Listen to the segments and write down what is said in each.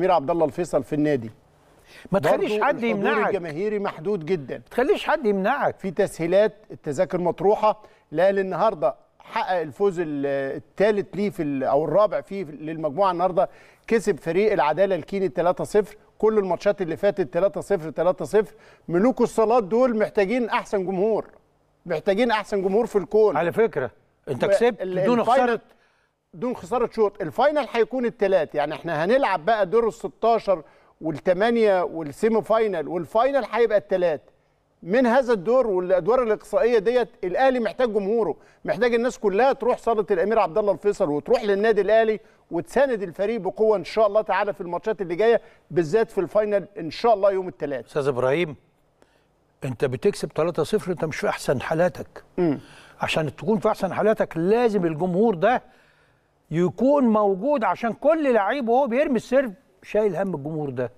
امير عبد الله الفيصل في النادي ما تخليش حد يمنعك الجماهيري محدود جدا ما تخليش حد يمنعك في تسهيلات التذاكر مطروحه لا النهارده حقق الفوز الثالث ليه في او الرابع فيه للمجموعه النهارده كسب فريق العداله الكيني 3-0 كل الماتشات اللي فاتت 3-0 3-0 ملوك الصالات دول محتاجين احسن جمهور محتاجين احسن جمهور في الكون على فكره انت كسبت بدون خساره دون خساره شوط الفاينل هيكون الثلاث يعني احنا هنلعب بقى دور ال 16 وال8 والسيمي فاينل والفاينل هيبقى الثلاث من هذا الدور والادوار الاقصائيه ديت الاهلي محتاج جمهوره محتاج الناس كلها تروح صاله الامير عبد الله الفيصل وتروح للنادي الاهلي وتساند الفريق بقوه ان شاء الله تعالى في الماتشات اللي جايه بالذات في الفاينل ان شاء الله يوم الثلاث استاذ ابراهيم انت بتكسب 3-0 انت مش في احسن حالاتك م. عشان تكون في احسن حالاتك لازم الجمهور ده يكون موجود عشان كل لعيب وهو بيرمي السيرف شايل هم الجمهور ده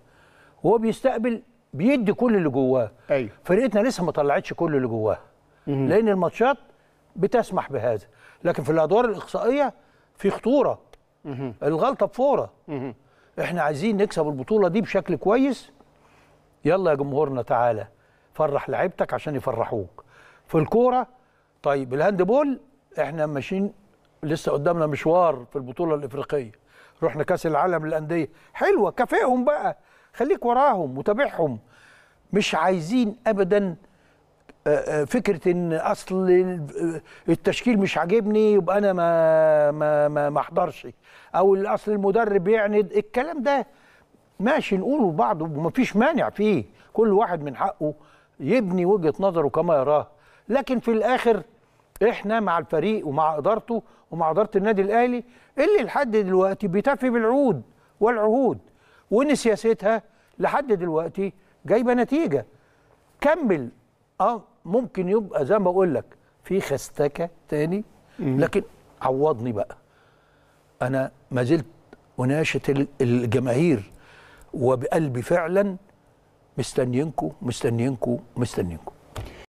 وهو بيستقبل بيدي كل اللي جواه أيوه. فرقتنا لسه ما طلعتش كل اللي جواها لان الماتشات بتسمح بهذا لكن في الادوار الاقصائيه في خطوره مه. الغلطه بفوره مه. احنا عايزين نكسب البطوله دي بشكل كويس يلا يا جمهورنا تعالى فرح لعيبتك عشان يفرحوك في الكوره طيب الهاند بول احنا ماشيين لسه قدامنا مشوار في البطوله الافريقيه رحنا كاس العالم للانديه حلوه كافئهم بقى خليك وراهم وتابعهم مش عايزين ابدا آه، آه، فكره ان اصل التشكيل مش عاجبني يبقى انا ما ما ما, ما احضرش او اصل المدرب يعند الكلام ده ماشي نقوله وما ومفيش مانع فيه كل واحد من حقه يبني وجهه نظره كما يراه لكن في الاخر احنا مع الفريق ومع ادارته ومع اداره النادي الاهلي اللي لحد دلوقتي بتفي بالعود والعهود وان سياستها لحد دلوقتي جايبه نتيجه كمل اه ممكن يبقى زي ما بقول لك في خستكه تاني لكن عوضني بقى انا ما زلت اناشد الجماهير وبقلبي فعلا مستنيينكم مستنيينكم مستنيينكم